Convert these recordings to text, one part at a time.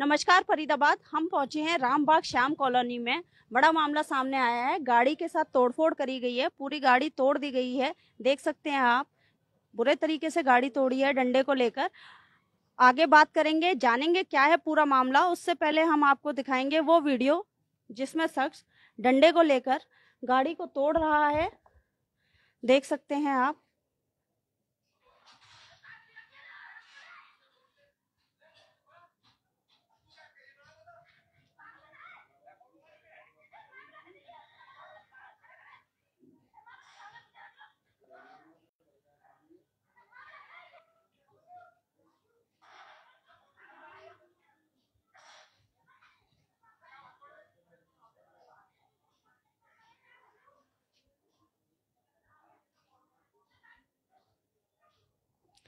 नमस्कार फरीदाबाद हम पहुंचे हैं रामबाग श्याम कॉलोनी में बड़ा मामला सामने आया है गाड़ी के साथ तोड़फोड़ करी गई है पूरी गाड़ी तोड़ दी गई है देख सकते हैं आप बुरे तरीके से गाड़ी तोड़ी है डंडे को लेकर आगे बात करेंगे जानेंगे क्या है पूरा मामला उससे पहले हम आपको दिखाएंगे वो वीडियो जिसमें शख्स डंडे को लेकर गाड़ी को तोड़ रहा है देख सकते हैं आप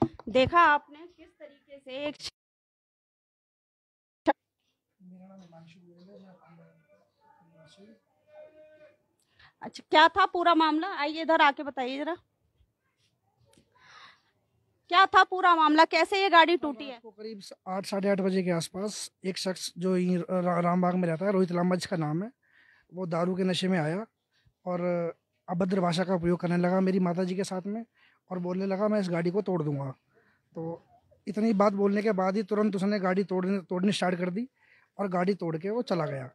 देखा आपने किस तरीके से एक अच्छा क्या था पूरा मामला आइए इधर आके बताइए जरा क्या था पूरा मामला कैसे ये गाड़ी तो टूटी है करीब आठ साढ़े आठ बजे के आसपास एक शख्स जो रामबाग में रहता है रोहित लामा जिसका नाम है वो दारू के नशे में आया और अभद्र भाषा का उपयोग करने लगा मेरी माता जी के साथ में और बोलने लगा मैं इस गाड़ी को तोड़ दूंगा तो इतनी बात बोलने के बाद ही तुरंत उसने गाड़ी तोड़ने तोड़नी स्टार्ट कर दी और गाड़ी तोड़ के वो चला गया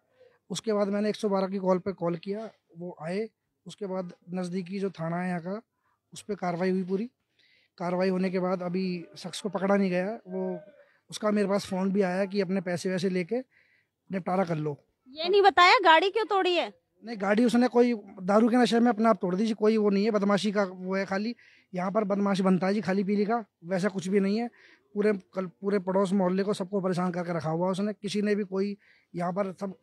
उसके बाद मैंने 112 की कॉल पर कॉल किया वो आए उसके बाद नज़दीकी जो थाना है यहाँ का उस पर कार्रवाई हुई पूरी कार्रवाई होने के बाद अभी शख्स को पकड़ा नहीं गया वो उसका मेरे पास फ़ोन भी आया कि अपने पैसे वैसे लेके निपटारा कर लो ये नहीं बताया गाड़ी क्यों तोड़ी है नहीं गाड़ी उसने कोई दारू के नशे में अपने आप तोड़ दीजिए कोई वो नहीं है बदमाशी का वो है खाली यहाँ पर बदमाशी बनता है जी खाली पीली का वैसा कुछ भी नहीं है पूरे कल पूरे पड़ोस मोहल्ले को सबको परेशान करके रखा हुआ उसने किसी ने भी कोई यहाँ पर सब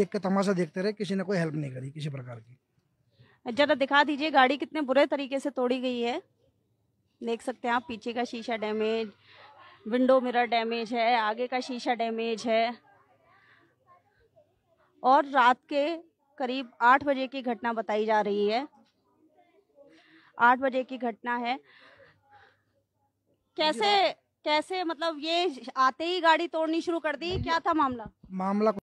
देख के तमाशा देखते रहे किसी ने कोई हेल्प नहीं करी किसी प्रकार की जरा दिखा दीजिए गाड़ी कितने बुरे तरीके से तोड़ी गई है देख सकते हैं आप पीछे का शीशा डैमेज विंडो मिरर डैमेज है आगे का शीशा डैमेज है और रात के करीब आठ बजे की घटना बताई जा रही है आठ बजे की घटना है कैसे कैसे मतलब ये आते ही गाड़ी तोड़नी शुरू कर दी क्या था मामला मामला